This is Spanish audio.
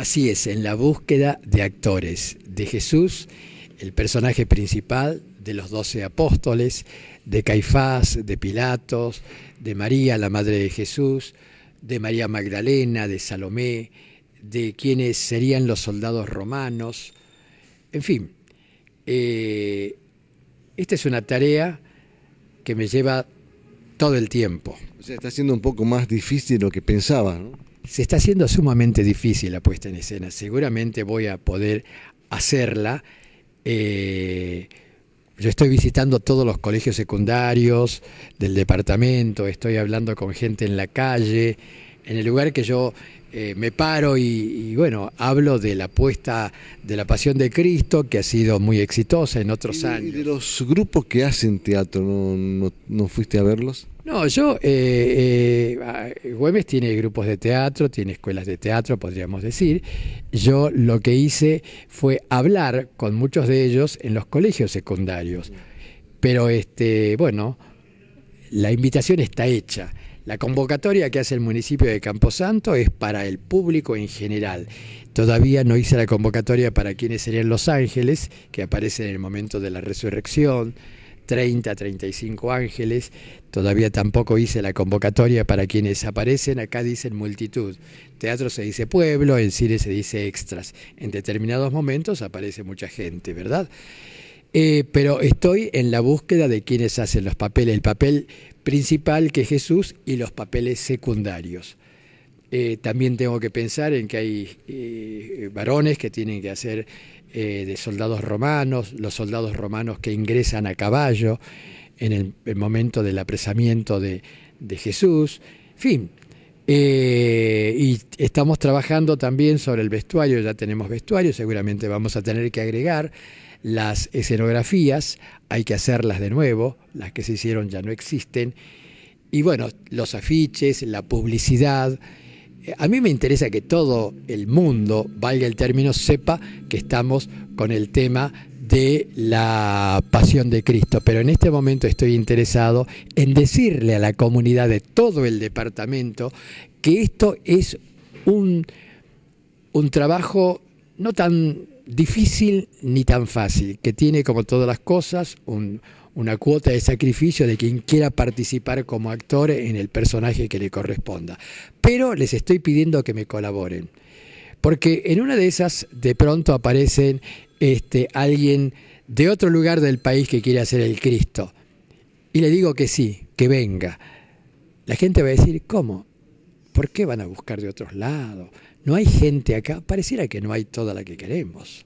Así es, en la búsqueda de actores, de Jesús, el personaje principal, de los doce apóstoles, de Caifás, de Pilatos, de María, la Madre de Jesús, de María Magdalena, de Salomé, de quienes serían los soldados romanos. En fin, eh, esta es una tarea que me lleva todo el tiempo. O sea, está siendo un poco más difícil de lo que pensaba, ¿no? Se está haciendo sumamente difícil la puesta en escena. Seguramente voy a poder hacerla. Eh, yo estoy visitando todos los colegios secundarios del departamento, estoy hablando con gente en la calle, en el lugar que yo eh, me paro y, bueno, hablo de la puesta de la Pasión de Cristo, que ha sido muy exitosa en otros años. ¿Y de los grupos que hacen teatro, no fuiste a verlos? No, yo, eh, eh ah, Güemes tiene grupos de teatro, tiene escuelas de teatro, podríamos decir. Yo lo que hice fue hablar con muchos de ellos en los colegios secundarios. Pero, este, bueno, la invitación está hecha. La convocatoria que hace el municipio de Camposanto es para el público en general. Todavía no hice la convocatoria para quienes serían los ángeles, que aparecen en el momento de la resurrección 30, 35 ángeles. Todavía tampoco hice la convocatoria para quienes aparecen. Acá dicen multitud. Teatro se dice pueblo, en cine se dice extras. En determinados momentos aparece mucha gente, ¿verdad? Eh, pero estoy en la búsqueda de quienes hacen los papeles, el papel principal que es Jesús y los papeles secundarios. Eh, también tengo que pensar en que hay eh, varones que tienen que hacer eh, de soldados romanos, los soldados romanos que ingresan a caballo en el, momento del apresamiento de, de Jesús, fin. y estamos trabajando también sobre el vestuario, ya tenemos vestuario, seguramente vamos a tener que agregar las escenografías, hay que hacerlas de nuevo, las que se hicieron ya no existen, y bueno, los afiches, la publicidad, eh, a mí me interesa que todo el mundo, valga el término, sepa que estamos con el tema de la pasión de Cristo, pero en este momento estoy interesado en decirle a la comunidad de todo el departamento que esto es un, un trabajo no tan difícil ni tan fácil, que tiene como todas las cosas una cuota de sacrificio de quien quiera participar como actor en el personaje que le corresponda. Pero les estoy pidiendo que me colaboren, porque en una de esas de pronto aparece este, alguien de otro lugar del país que quiere hacer el Cristo. Y le digo que sí, que venga. La gente va a decir, ¿cómo? ¿Por qué van a buscar de otros lados? No hay gente acá, pareciera que no hay toda la que queremos.